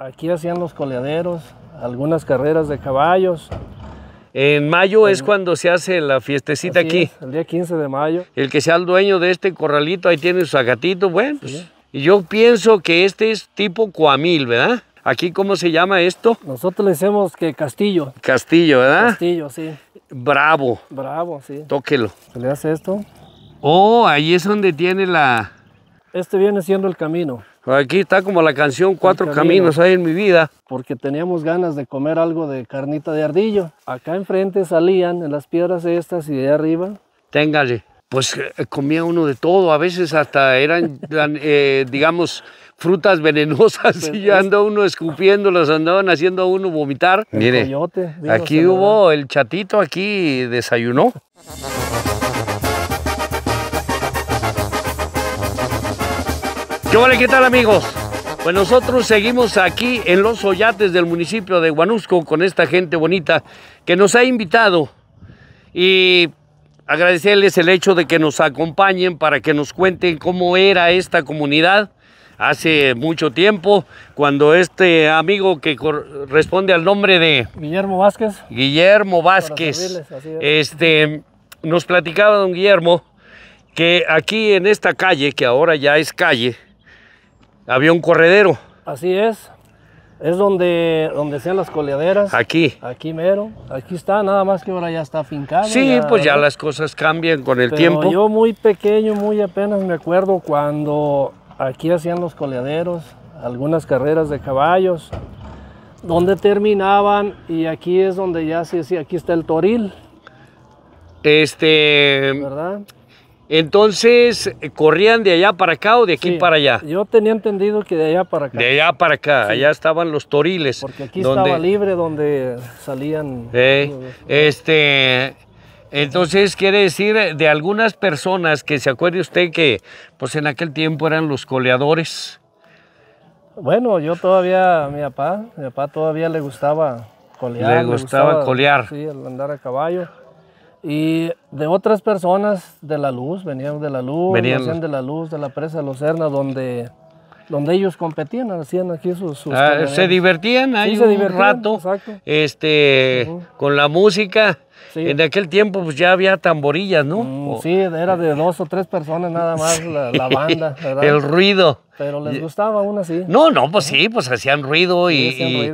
Aquí hacían los coleaderos, algunas carreras de caballos. En mayo es cuando se hace la fiestecita aquí. el día 15 de mayo. El que sea el dueño de este corralito, ahí tiene su agatito, bueno. Pues, y yo pienso que este es tipo Coamil, ¿verdad? Aquí, ¿cómo se llama esto? Nosotros le decimos que castillo. Castillo, ¿verdad? Castillo, sí. Bravo. Bravo, sí. Tóquelo. ¿Se le hace esto? Oh, ahí es donde tiene la... Este viene siendo el camino. Aquí está como la canción Cuatro Caminos. hay en mi vida. Porque teníamos ganas de comer algo de carnita de ardillo. Acá enfrente salían en las piedras estas y de arriba. Téngale. Pues eh, comía uno de todo, a veces hasta eran, eh, digamos, frutas venenosas pues, y ya uno escupiéndolas, andaban haciendo uno vomitar. Mire, aquí hubo el chatito, aquí desayunó. ¿Qué vale? ¿Qué tal amigos? Pues nosotros seguimos aquí en los Oyates del municipio de Huanusco con esta gente bonita que nos ha invitado y agradecerles el hecho de que nos acompañen para que nos cuenten cómo era esta comunidad hace mucho tiempo, cuando este amigo que responde al nombre de... Guillermo Vázquez. Guillermo Vázquez. Este, nos platicaba don Guillermo que aquí en esta calle, que ahora ya es calle, había un corredero. Así es. Es donde, donde hacían las coleaderas. Aquí. Aquí mero. Aquí está, nada más que ahora ya está fincado. Sí, pues ya las cosas cambian con el tiempo. Yo muy pequeño, muy apenas me acuerdo cuando aquí hacían los coleaderos, algunas carreras de caballos, donde terminaban y aquí es donde ya se sí, sí, aquí está el toril. Este. ¿Verdad? Entonces, ¿corrían de allá para acá o de aquí para allá? Yo tenía entendido que de allá para acá. De allá para acá, allá estaban los toriles. Porque aquí donde, estaba libre donde salían. Eh, este, entonces quiere decir de algunas personas que se acuerde usted que pues en aquel tiempo eran los coleadores. Bueno, yo todavía, mi papá, mi papá todavía le gustaba colear. Le, gustaba, colear. Sí, andar a caballo. Y de otras personas de la luz, venían de la luz, venían de la luz, de la presa de Lucerna, donde, donde ellos competían, hacían aquí sus... Ah, se divertían ahí un rato este, con la música en aquel tiempo pues ya había tamborillas, ¿no? Mm, sí, era de dos o tres personas nada más la, banda, ¿verdad? El ruido. Pero les gustaba aún así. No, no, pues sí, pues hacían ruido, y,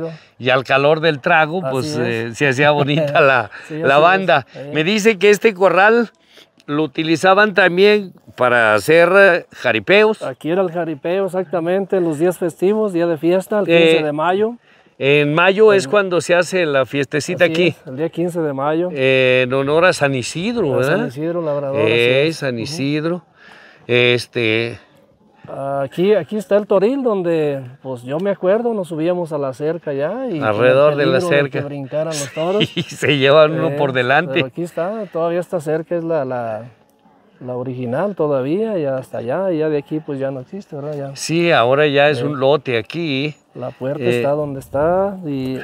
al calor del trago pues eh, se hacía bonita la, banda. Me dice que este corral lo utilizaban también para hacer eh, jaripeos. Aquí era el jaripeo, exactamente, los días festivos, día de fiesta, el 15 eh, de mayo. En mayo es cuando se hace la fiestecita aquí. el día 15 de mayo. Eh, en honor a San Isidro, ¿verdad? San Isidro, labrador. Sí, eh, San Isidro. Este. Aquí, aquí está el toril donde, pues yo me acuerdo, nos subíamos a la cerca ya. Y Alrededor de la cerca. Y se llevan uno por eh, delante. aquí está, todavía está cerca, es la, la la original todavía, ya hasta allá, ya de aquí pues ya no existe, ¿verdad? Ya. Sí, ahora ya es eh, un lote aquí. La puerta eh, está donde está y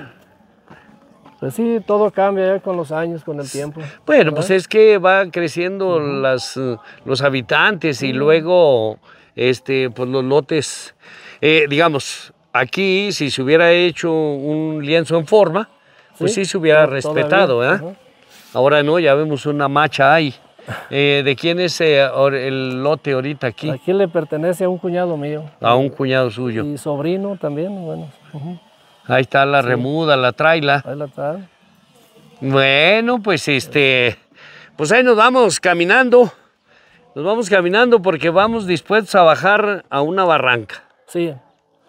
pues sí, todo cambia con los años, con el tiempo. Bueno, pues es que van creciendo las, eh, los habitantes y luego este, pues los lotes, digamos, aquí si se hubiera hecho un lienzo en forma, pues sí, se hubiera respetado, Ahora no, ya vemos una macha ahí. Eh, ¿De quién es eh, el lote ahorita aquí? Aquí le pertenece a un cuñado mío. A un cuñado suyo. Y sobrino también, bueno. Ahí está la remuda, la traila. la Bueno, pues este, pues ahí nos vamos caminando. Nos vamos caminando porque vamos dispuestos a bajar a una barranca. Sí.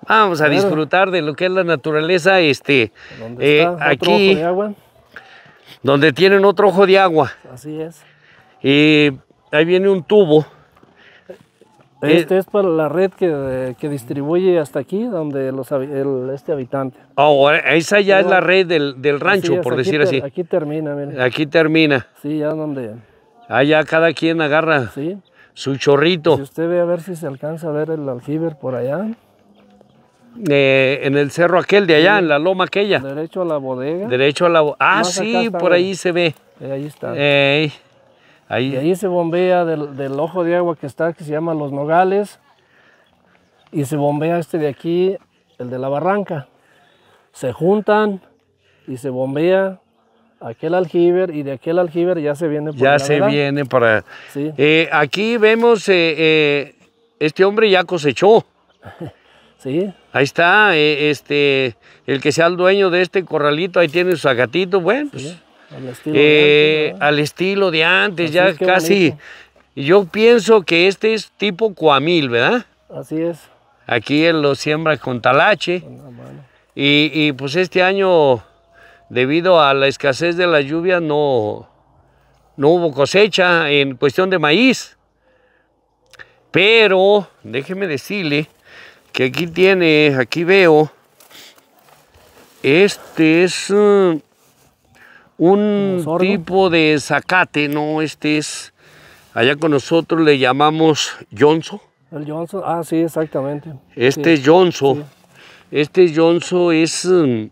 Vamos a disfrutar de lo que es la naturaleza, este, ¿Dónde está? Eh, otro ojo de agua? donde tienen otro ojo de agua. Así es. Y ahí viene un tubo. Eh, este es para la red que, distribuye hasta aquí, donde los, este habitante. oh, esa ya es la red del, rancho, por decir así. Aquí termina, mire. Aquí termina. Sí, ya donde... Allá cada quien agarra su chorrito. Si usted ve a ver si se alcanza a ver el aljibe por allá. Eh, en el cerro aquel de allá, en la loma aquella. Derecho a la bodega. Derecho a la... Ah, sí, por ahí se ve. Eh, ahí está. Ahí, se bombea del, ojo de agua que está, que se llama Los Nogales, y se bombea este de aquí, el de la barranca. Se juntan y se bombea aquel aljibe y de aquel aljibe ya se viene Ya se viene para... Eh, aquí vemos, eh, eh, este hombre ya cosechó. Sí. Ahí está, este, el que sea el dueño de este corralito, ahí tiene su agatito, bueno, pues, eh, al estilo, de antes, ya casi. Yo pienso que este es tipo cuamil, ¿verdad? Así es. Aquí él lo siembra con talache. Y, pues este año, debido a la escasez de la lluvia, no, no hubo cosecha en cuestión de maíz. Pero déjeme decirle que aquí tiene, aquí veo, este es... Mm, un tipo de zacate, no, este es, allá con nosotros le llamamos yonzo. El yonzo, ah, sí, exactamente. Este sí. este yonzo es, mm,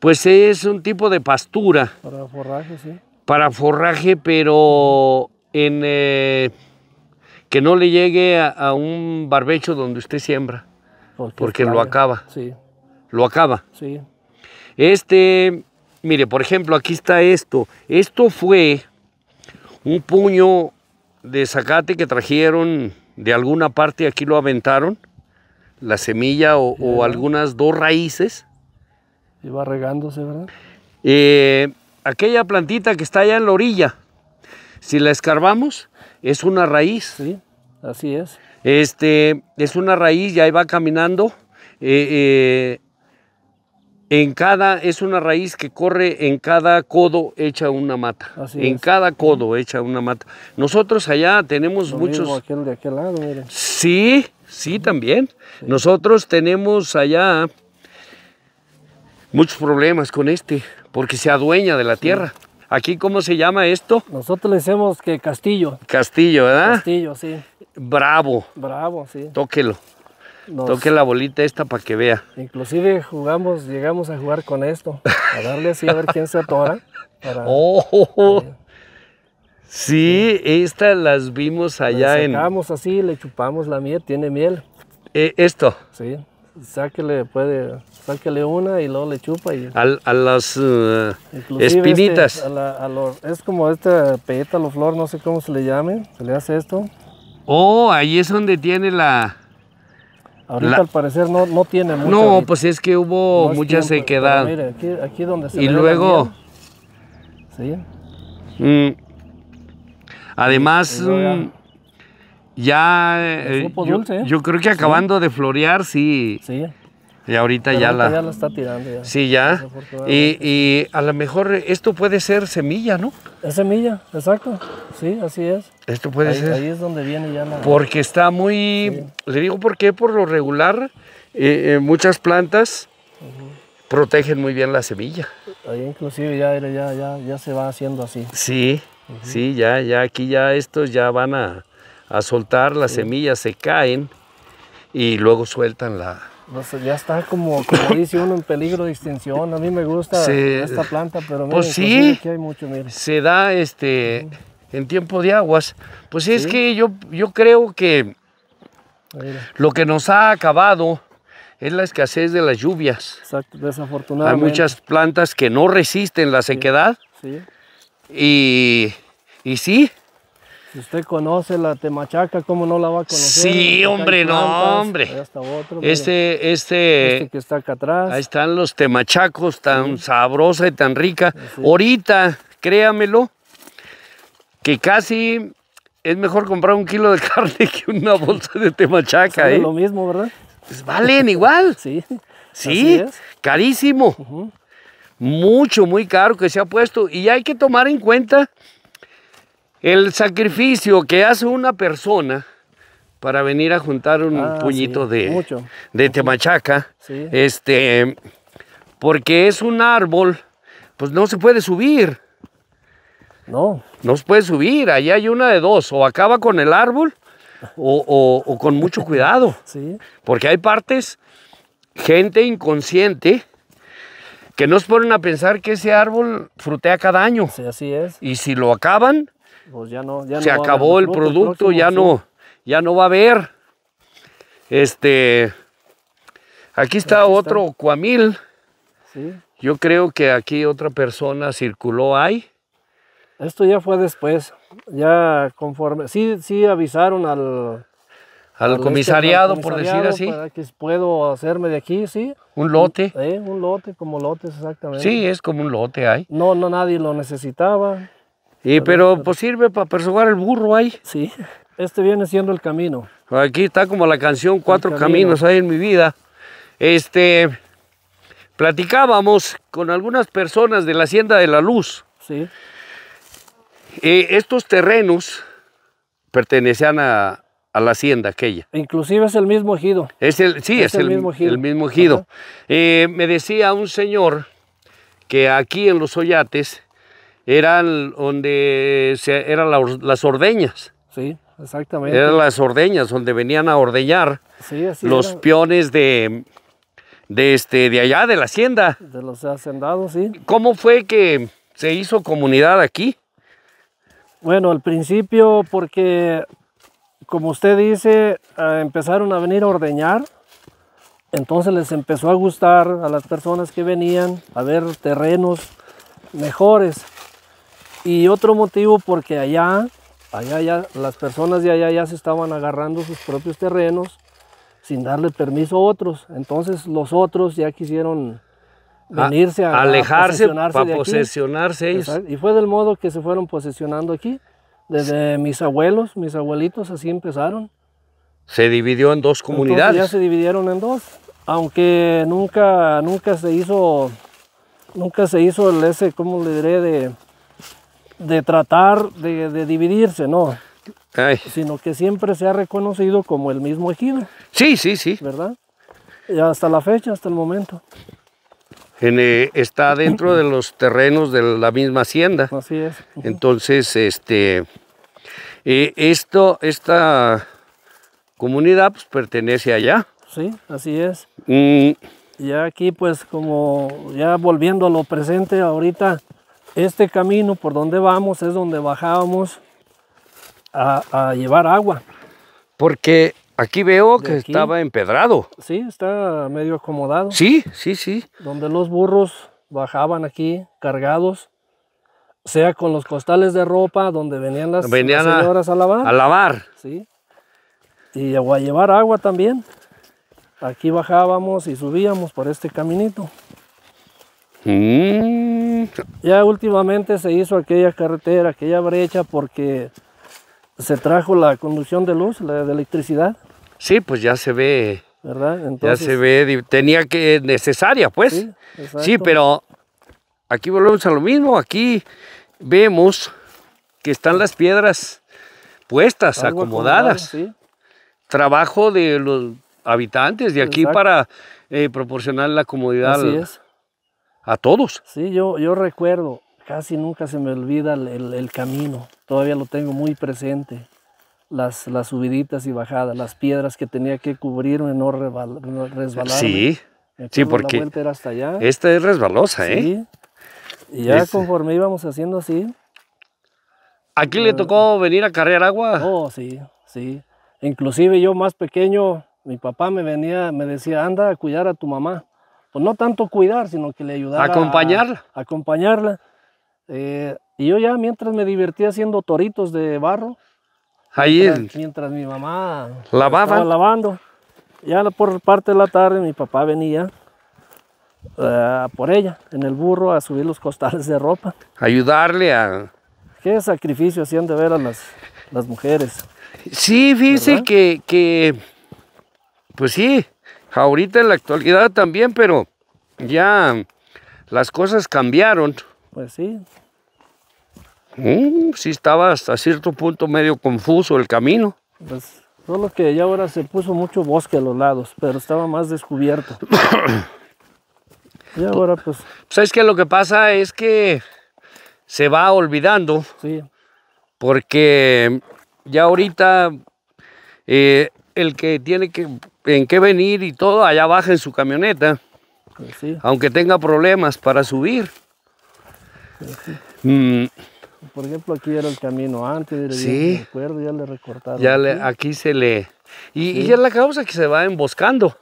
pues es un tipo de pastura. Para forraje, sí. Para forraje, pero en, eh, que no le llegue a, un barbecho donde usted siembra, porque, porque lo acaba. Sí. Lo acaba. Sí. Este Mire, por ejemplo, aquí está esto. Esto fue un puño de zacate que trajeron de alguna parte, aquí lo aventaron, la semilla o, algunas dos raíces. Iba regándose, ¿verdad? Eh, aquella plantita que está allá en la orilla, si la escarbamos, es una raíz. Sí, así es. Este, es una raíz, ya va caminando. Eh, eh, en cada, es una raíz que corre en cada codo hecha una mata. en cada codo hecha una mata. Nosotros allá tenemos muchos. Sí, sí, también. Nosotros tenemos allá muchos problemas con este, porque se adueña de la tierra. Aquí, ¿cómo se llama esto? Nosotros le decimos que castillo. Castillo, ¿verdad? Castillo, sí. Bravo. Bravo, sí. Tóquelo. Toque la bolita esta para que vea. Inclusive jugamos, llegamos a jugar con esto, a darle así a ver quién se atora. Para, oh, sí, esta estas las vimos allá en sacamos así, le chupamos la miel, tiene miel. E, ¿Esto? Sí, sáquele, puede, sáquele una y luego le chupa. Y, a, las eh, este, espinitas. a es como esta pétalo flor, no sé cómo se le llame, se le hace esto. Oh, ahí es donde tiene la... Ahorita al parecer no, no tiene mucho. No, pues es que hubo mucha sequedad. aquí, donde se Y luego. Además, ya, yo, creo que acabando de florear, sí. Sí. Y ahorita ya la... está tirando. Sí, ya. Y, a lo mejor esto puede ser semilla, ¿no? Es semilla, exacto. Sí, así es. Esto puede ser. Ahí es donde viene ya la... Porque está muy... Le digo por qué, por lo regular, eh, eh, muchas plantas protegen muy bien la semilla. Ahí inclusive ya, se va haciendo así. Sí, sí, ya, ya aquí ya estos ya van a, soltar, las semillas se caen y luego sueltan la ya está como, como dice uno en peligro de extinción. A mí me gusta esta planta, pero miren, pues pues sí, aquí hay mucho, mire. se da este en tiempo de aguas. Pues es que yo, yo creo que lo que nos ha acabado es la escasez de las lluvias. Exacto, desafortunadamente. Hay muchas plantas que no resisten la sequedad. sí. Y, y sí, Usted conoce la temachaca, ¿cómo no la va a conocer? Sí, hombre, no, hombre. este, este, este, que está acá atrás. Ahí están los temachacos, tan sabrosa y tan rica. Ahorita, créamelo, que casi es mejor comprar un kilo de carne que una bolsa de temachaca. Es ¿eh? lo mismo, ¿verdad? Pues valen igual. sí. Sí, carísimo. Mucho, muy caro que se ha puesto. Y hay que tomar en cuenta el sacrificio que hace una persona para venir a juntar un ah, puñito de, temachaca, este, porque es un árbol, pues no se puede subir. No. No se puede subir, ahí hay una de dos, o acaba con el árbol o, con mucho cuidado. Sí. Porque hay partes, gente inconsciente, que nos ponen a pensar que ese árbol frutea cada año. Sí, así es. Y si lo acaban, no, se acabó el producto, ya no, ya no va a haber. Este, aquí está otro cuamil. Yo creo que aquí otra persona circuló ahí. Esto ya fue después, ya conforme, sí, sí avisaron al... Al, este, comisariado, por decir así. Para que puedo hacerme de aquí, sí. Un lote. Eh, un, lote, como lotes, exactamente. Sí, es como un lote ahí. No, no, nadie lo necesitaba. Y pero, pues sirve para perseguir el burro ahí. Sí, este viene siendo el camino. Aquí está como la canción Cuatro Caminos hay en mi vida. Este, platicábamos con algunas personas de la Hacienda de la Luz. Sí. Eh, estos terrenos pertenecían a, la hacienda aquella. Inclusive es el mismo ejido. Es el, sí, es, el, mismo ejido. El eh, me decía un señor que aquí en los Oyates eran donde eran las ordeñas. Sí, exactamente. Eran las ordeñas, donde venían a ordeñar los peones de, de, este, de allá, de la hacienda. De los hacendados, sí. ¿Cómo fue que se hizo comunidad aquí? Bueno, al principio porque, como usted dice, eh, empezaron a venir a ordeñar. Entonces les empezó a gustar a las personas que venían a ver terrenos mejores. Y otro motivo porque allá, allá ya, las personas de allá ya se estaban agarrando sus propios terrenos sin darle permiso a otros. Entonces los otros ya quisieron ah, venirse a, alejarse para posesionarse ellos. Y fue del modo que se fueron posesionando aquí. Desde mis abuelos, mis abuelitos así empezaron. Se dividió en dos comunidades. ya se dividieron en dos, aunque nunca, nunca se hizo, nunca se hizo el ese, ¿cómo le diré? De, de tratar de, dividirse, no. Sino que siempre se ha reconocido como el mismo ejido. Sí, sí, sí. ¿Verdad? hasta la fecha, hasta el momento. Eh, está dentro de los terrenos de la misma hacienda. Así es. Entonces, este, eh, esto, esta comunidad pues, pertenece allá. Sí, así es. Mm. Y Ya aquí, pues, como ya volviendo a lo presente, ahorita este camino por donde vamos es donde bajábamos a, llevar agua. Porque aquí veo que estaba empedrado. Sí, está medio acomodado. Sí, sí, sí. Donde los burros bajaban aquí cargados, sea con los costales de ropa donde venían las, venían a, a, lavar. A lavar. Sí. Y a llevar agua también. Aquí bajábamos y subíamos por este caminito. Mm. Ya últimamente se hizo aquella carretera, aquella brecha porque se trajo la conducción de luz, la de electricidad. Sí, pues ya se ve. ¿Verdad? ya se ve, tenía que, necesaria pues. Sí, pero aquí volvemos a lo mismo, aquí vemos que están las piedras puestas, acomodadas. Trabajo de los habitantes de aquí para eh, proporcionar la comodidad. Así es a todos. Sí, yo, yo recuerdo, casi nunca se me olvida el, camino, todavía lo tengo muy presente. Las, las, subiditas y bajadas, las piedras que tenía que cubrirme, no, Sí, porque la era hasta allá. esta es resbalosa, ¿eh? Y ya este conforme íbamos haciendo así. ¿Aquí le tocó eh, venir a cargar agua? Oh, sí, sí. Inclusive yo más pequeño, mi papá me venía, me decía, anda a cuidar a tu mamá pues no tanto cuidar, sino que le ayudara. Acompañarla. A, acompañarla. Eh, y yo ya mientras me divertía haciendo toritos de barro. Ahí mientras, mi mamá lavaba. Estaba lavando. Ya por parte de la tarde mi papá venía eh, por ella, en el burro, a subir los costales de ropa. Ayudarle a... Qué sacrificio hacían de ver a las, mujeres. Sí, fíjese que, pues sí, ahorita en la actualidad también, pero ya las cosas cambiaron. Pues sí. Mm, sí estaba hasta cierto punto medio confuso el camino. Pues solo que ya ahora se puso mucho bosque a los lados, pero estaba más descubierto. y ahora pues... ¿Sabes pues qué? Lo que pasa es que se va olvidando. Sí. Porque ya ahorita eh, el que tiene que en qué venir y todo, allá baja en su camioneta. Pues Aunque tenga problemas para subir. Mm. Por ejemplo, aquí era el camino antes, sí. ya, ya le recortaron. Ya le, aquí. se le... Y, ya es la causa que se va emboscando.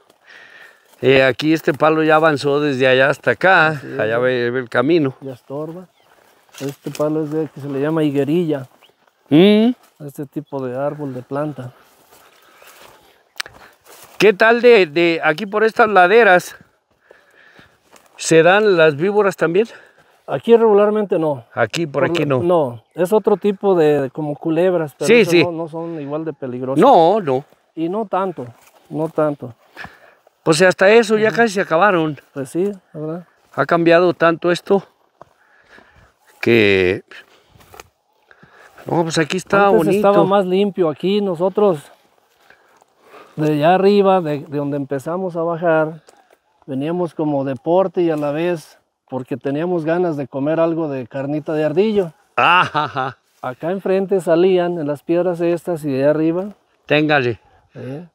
Eh, aquí este palo ya avanzó desde allá hasta acá, allá ve, el camino. Ya estorba. Este palo es de que se le llama higuerilla. Mm. Este tipo de árbol, de planta. ¿Qué tal de, aquí por estas laderas? ¿Se dan las víboras también? Aquí regularmente no. Aquí, por, aquí no. No, es otro tipo de como culebras, pero sí, sí. No, son igual de peligrosas. No, no. Y no tanto, no tanto. Pues hasta eso ya casi se acabaron. Pues sí, la ¿verdad? Ha cambiado tanto esto que... No, pues aquí está Antes bonito. estaba más limpio aquí, nosotros de allá arriba, de, donde empezamos a bajar, veníamos como deporte y a la vez porque teníamos ganas de comer algo de carnita de ardillo. Acá enfrente salían en las piedras estas y de allá arriba. Téngale. ¿eh?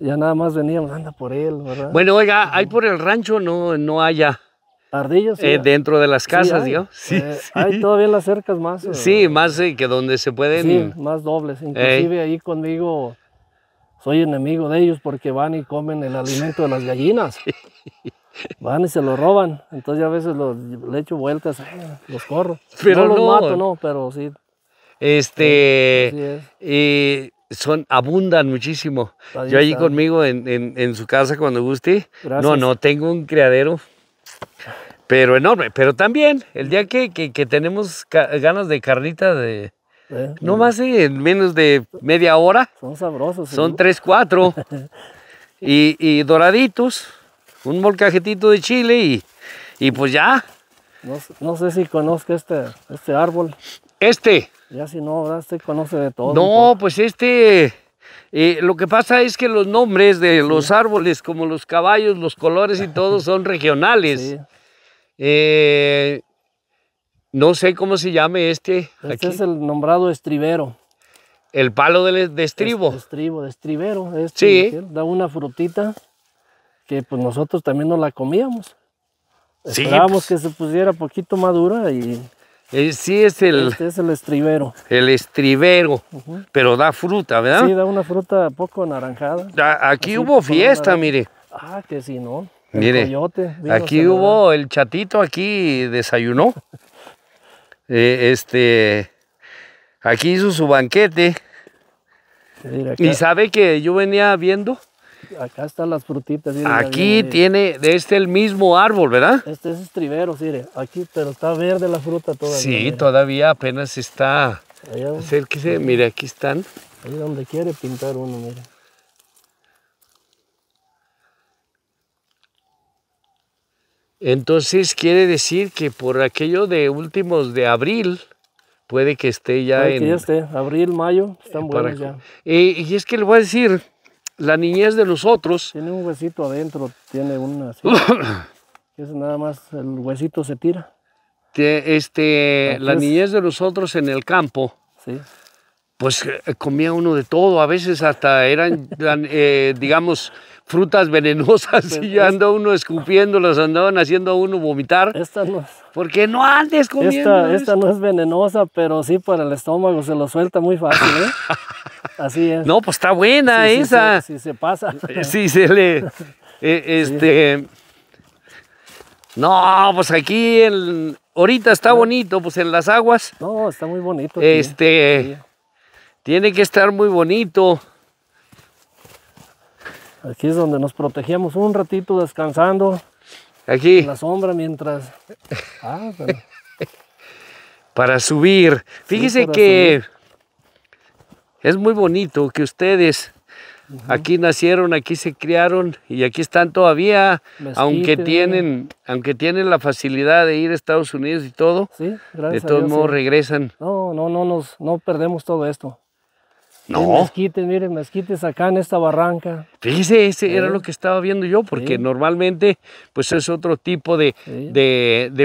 Ya nada más veníamos, anda por él, ¿verdad? Bueno, oiga, hay por el rancho, no, no haya. Ardillos. Eh, dentro de las casas, sí, eh, Sí, Hay todavía las cercas más. Sí, más que donde se pueden. Sí, más dobles. Inclusive ahí conmigo soy enemigo de ellos porque van y comen el alimento de las gallinas. Van y se lo roban. Entonces a veces le echo vueltas, eh, los corro. Pero no, los mato, no, pero sí. Este, eh, y son, abundan muchísimo. yo allí conmigo en, su casa cuando guste. No, no, tengo un criadero. Pero enorme, pero también el día que, que tenemos ganas de carnita de, ¿Eh? no más ¿eh? en menos de media hora. Son sabrosos. Son ¿eh? tres, cuatro. y, doraditos, un molcajetito de chile y, pues ya. No, sé si conozco este, este árbol. Este. Ya si no, ¿verdad? este conoce de todo. No, pues este... lo que pasa es que los nombres de los árboles, como los caballos, los colores y todo, son regionales. No sé cómo se llame este. Este es el nombrado estribero. El palo de, estribo. estribo, de estribero. Este, sí. Da una frutita que pues nosotros también no la comíamos. Sí, Esperábamos pues. que se pusiera poquito madura y... Eh, sí, es el... Este es el estribero. El estribero, pero da fruta, ¿verdad? Sí, da una fruta poco anaranjada. aquí hubo fiesta, mire. Ah, que sí, no. mire, aquí hubo, el chatito aquí desayunó. Eh, este, aquí hizo su banquete. y sabe que yo venía viendo. Acá están las frutitas. aquí tiene, de este el mismo árbol, ¿verdad? Este es estribero, mire. Aquí, pero está verde la fruta todavía. Sí, todavía apenas está. acérquese, mire, aquí están. Ahí donde quiere pintar uno, mire. Entonces quiere decir que por aquello de últimos de abril, puede que esté ya en... ya esté, abril, mayo, están eh, buenos ya. Eh, y es que le voy a decir, la niñez de nosotros... Tiene un huesito adentro, tiene una... Así, es nada más, el huesito se tira. este, la niñez de nosotros en el campo, sí. pues eh, comía uno de todo, a veces hasta eran, digamos frutas venenosas pues y anda uno escupiéndolas, andaban haciendo a uno vomitar. Esta no. Porque no andes comiendo. Esta, esta no es venenosa, pero sí para el estómago se lo suelta muy fácil, ¿eh? Así es. No, pues está buena esa. Sí, se pasa. Eh, sí, se le. Eh, este. No, pues aquí el, ahorita está bonito, pues en las aguas. No, está muy bonito. ¿eh? Este. Tiene que estar muy bonito. Aquí es donde nos protegíamos un ratito descansando. Aquí. En la sombra mientras... Ah, pero... para subir. Fíjese que es muy bonito que ustedes aquí nacieron, aquí se criaron y aquí están todavía, aunque tienen, aunque tienen la facilidad de ir a Estados Unidos y todo. De todos modos regresan. No, no, no nos no perdemos todo esto. No. Hay miren, mezquites acá en esta barranca. Fíjese, ese era lo que estaba viendo yo, porque normalmente pues es otro tipo de,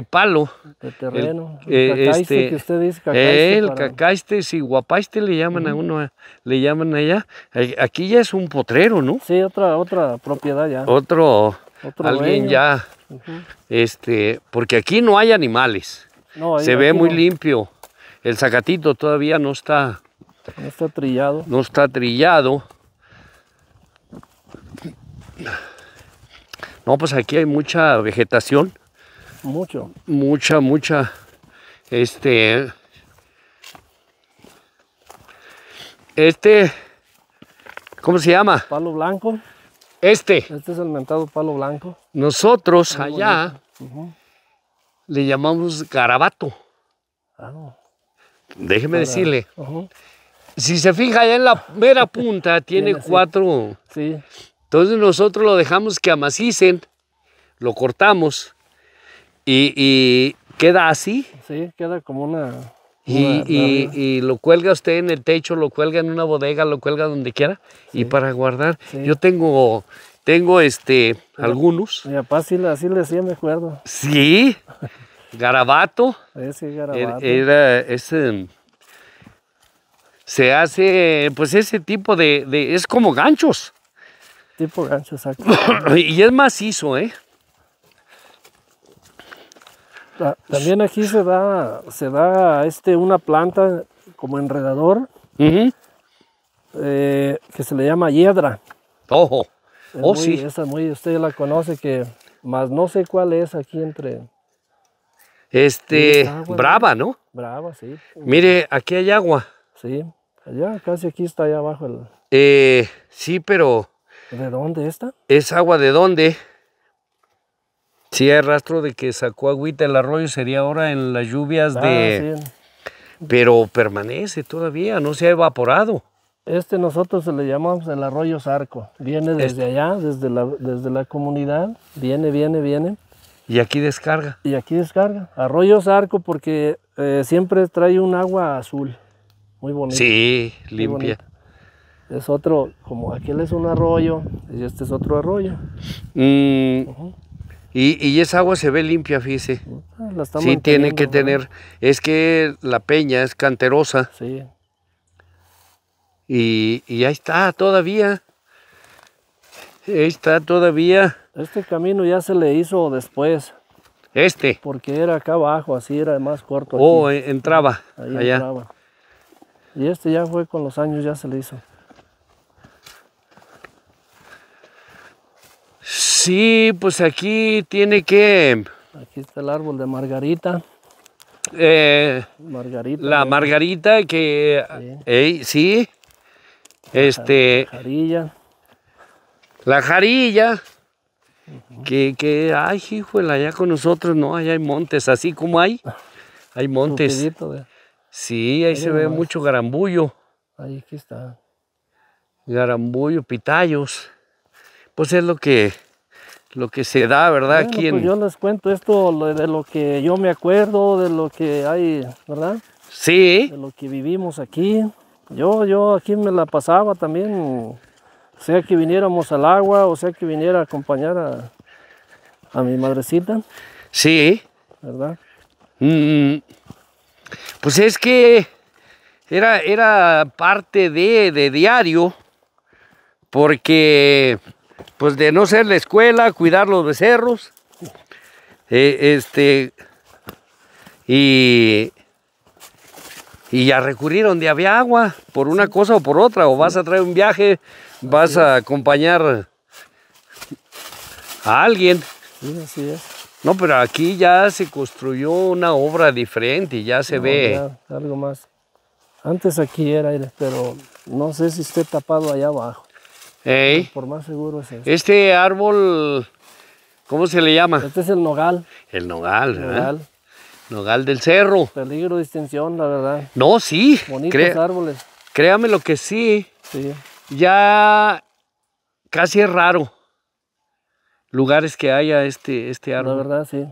palo. De terreno. El, eh, cacaiste que usted dice, cacaiste. El cacaiste, si guapaiste le llaman a uno, le llaman allá. Aquí ya es un potrero, ¿no? Sí, otra, otra propiedad ya. Otro, alguien ya, este, porque aquí no hay animales. No, Se ve muy limpio. El zacatito todavía no está no está trillado. No está trillado. No, pues aquí hay mucha vegetación. Mucho. Mucha, mucha. Este. Este. ¿Cómo se llama? Palo blanco. Este. Este es el mentado palo blanco. Nosotros allá le llamamos garabato. Ah, Déjeme decirle si se fija ya en la mera punta, tiene cuatro. Sí. Entonces nosotros lo dejamos que amacicen, lo cortamos y, queda así. Sí, queda como una... Y, lo cuelga usted en el techo, lo cuelga en una bodega, lo cuelga donde quiera. Y para guardar, yo tengo, tengo este, algunos. Mi papá sí, así le decía, me acuerdo. Sí, garabato. Sí, er, garabato. era ese se hace pues ese tipo de, es como ganchos. Tipo ganchos, exacto. y es macizo, ¿eh? También aquí se da, se da este, una planta como enredador eh, que se le llama hiedra. Ojo. Oh, sí. Esa muy, usted la conoce que, más no sé cuál es aquí entre. Este, brava, ¿no? Brava, sí. Mire, aquí hay agua. Sí. Ya, casi aquí está allá abajo Eh, sí, pero... ¿De dónde está? Es agua de dónde. si hay rastro de que sacó agüita el arroyo, sería ahora en las lluvias ah, de... Pero permanece todavía, no se ha evaporado. Este nosotros se le llamamos el arroyo Zarco. Viene desde allá, desde la, desde la comunidad. Viene, viene, viene. Y aquí descarga. Y aquí descarga. Arroyo Zarco porque eh, siempre trae un agua azul muy bonito. Sí, limpia. Es otro, como aquel es un arroyo y este es otro arroyo. Mm. y, esa agua se ve limpia, fíjese. Ah, sí, tiene que tener. Es que la peña es canterosa. Sí. Y, y ahí está todavía. Ahí está todavía. Este camino ya se le hizo después. Este. Porque era acá abajo, así era más corto. Oh, eh, entraba. allá. entraba. Y este ya fue con los años, ya se le hizo. Sí, pues aquí tiene que... Aquí está el árbol de margarita. Eh, margarita. La ¿eh? margarita que... Sí. Este... La jarilla. La jarilla. Que, que, ay, híjole, allá con nosotros no, allá hay montes, así como hay, hay montes. Sí, ahí se ve mucho garambullo. Ahí está. Garambullo, pitayos. Pues es lo que, lo que se da, ¿verdad? Pues yo les cuento esto de lo que yo me acuerdo, de lo que hay, ¿verdad? Sí. De lo que vivimos aquí. Yo, yo aquí me la pasaba también, o sea que viniéramos al agua, o sea que viniera a acompañar a, mi madrecita. Sí. ¿Verdad? Mm, mm. Pues es que era, era parte de, diario, porque pues de no ser la escuela, cuidar los becerros, e, este, y, y ya recurrir donde había agua, por una cosa o por otra, o vas a traer un viaje, vas a acompañar a alguien. No, pero aquí ya se construyó una obra diferente y ya se ve. algo más. Antes aquí era, pero no sé si esté tapado allá abajo. Por más seguro es eso. Este árbol, ¿cómo se le llama? Este es el nogal. El nogal, ¿verdad? Nogal. del cerro. Peligro de extinción, la verdad. No, sí. Bonitos árboles. Créame lo que sí. Sí. Ya casi es raro lugares que haya este, este árbol. La verdad, sí.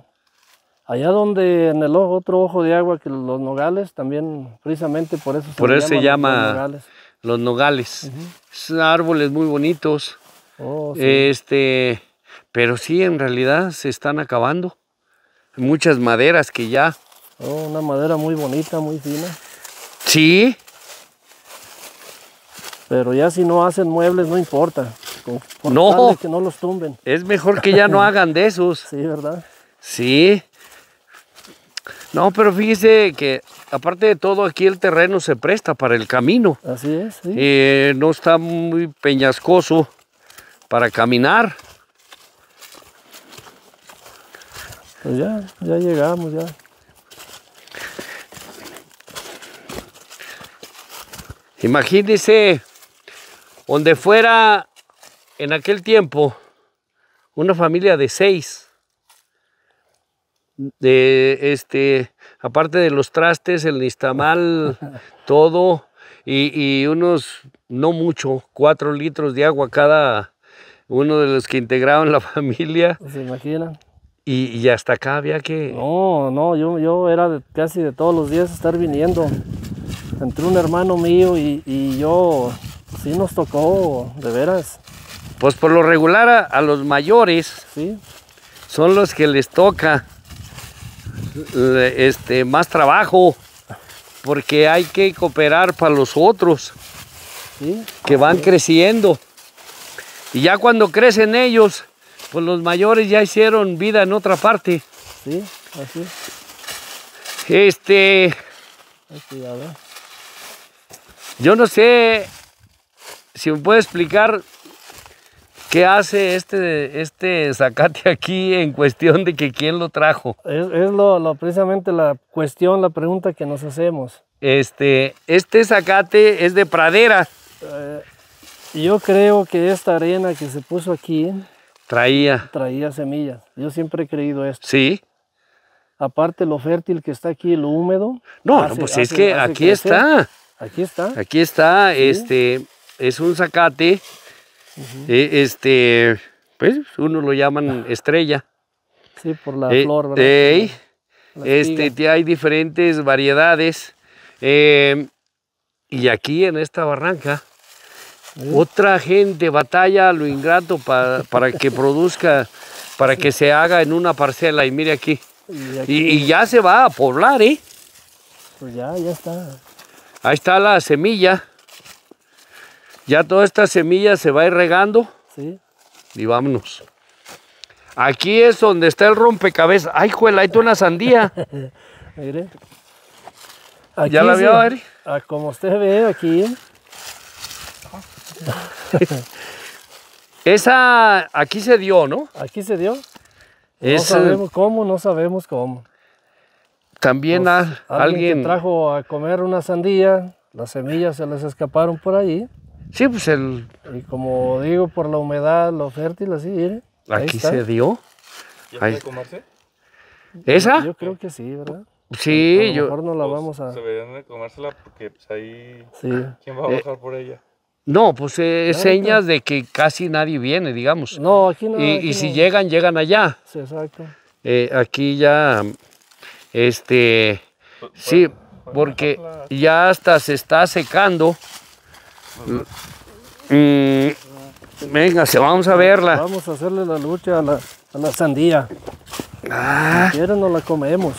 Allá donde en el otro ojo de agua que los nogales, también precisamente por eso se Por eso se llama los nogales. Son árboles muy bonitos. Oh, este, pero sí, en realidad se están acabando. Muchas maderas que ya. Oh, una madera muy bonita, muy fina. Sí. Pero ya si no hacen muebles, no importa no. no los tumben. Es mejor que ya no hagan de esos. Sí, ¿verdad? Sí. No, pero fíjese que aparte de todo aquí el terreno se presta para el camino. Así es. Sí. Eh, no está muy peñascoso para caminar. Pues ya, ya llegamos, ya. Imagínese, donde fuera en aquel tiempo, una familia de seis, de este, aparte de los trastes, el nistamal, todo, y, unos, no mucho, cuatro litros de agua cada uno de los que integraban la familia. Pues, ¿Se imaginan? Y, hasta acá había que... No, no, yo, yo era casi de todos los días estar viniendo. Entre un hermano mío y, y yo, sí nos tocó, de veras. Pues por lo regular a, los mayores son los que les toca este, más trabajo porque hay que cooperar para los otros que van creciendo. Y ya cuando crecen ellos, pues los mayores ya hicieron vida en otra parte. Sí, así. Este. yo no sé si me puede explicar ¿Qué hace este, este zacate aquí en cuestión de que quién lo trajo? Es, lo, precisamente la cuestión, la pregunta que nos hacemos. Este, este zacate es de pradera. Eh, yo creo que esta arena que se puso aquí... Traía. Traía semillas. Yo siempre he creído esto. Sí aparte lo fértil que está aquí, lo húmedo. No, pues es que aquí está. Aquí está. Aquí está, este, es un zacate eh, este, pues uno lo llaman ah. estrella. Sí, por la eh, flor, ¿verdad? Este, hay diferentes variedades. Em, y aquí en esta barranca, otra gente batalla lo ingrato para que produzca, para que se haga en una parcela. Y mire aquí. Y, y ya se va a poblar, ¿eh? Pues ya, ya está. Ahí está la semilla. Ya toda esta semilla se va a ir regando. Sí. Y vámonos. Aquí es donde está el rompecabezas. Ay, juela, hay una sandía. Mire. ¿Ya la vio, Ari? Como usted ve aquí. Esa, aquí se dio, ¿no? Aquí se dio. No sabemos cómo, no sabemos cómo. También alguien, alguien... trajo a comer una sandía, las semillas se les escaparon por ahí. Sí, pues el, Y como digo, por la humedad, lo fértil, así, mire. Aquí se dio. ¿Ya puede comerse? ¿Esa? Yo creo que sí, ¿verdad? Sí, a lo yo. Mejor no la pues, vamos a. Se ve de comérsela porque pues, ahí. Sí. ¿Quién va a eh, bajar por ella? No, pues eh, es señas de que casi nadie viene, digamos. No, aquí no. Y, y si llegan, llegan allá. Sí, exacto. Eh, aquí ya. Este. sí, porque ya hasta se está secando. Mm, venga, se vamos a verla. Vamos a hacerle la lucha a la, sandía. Ah. Si nos la comemos.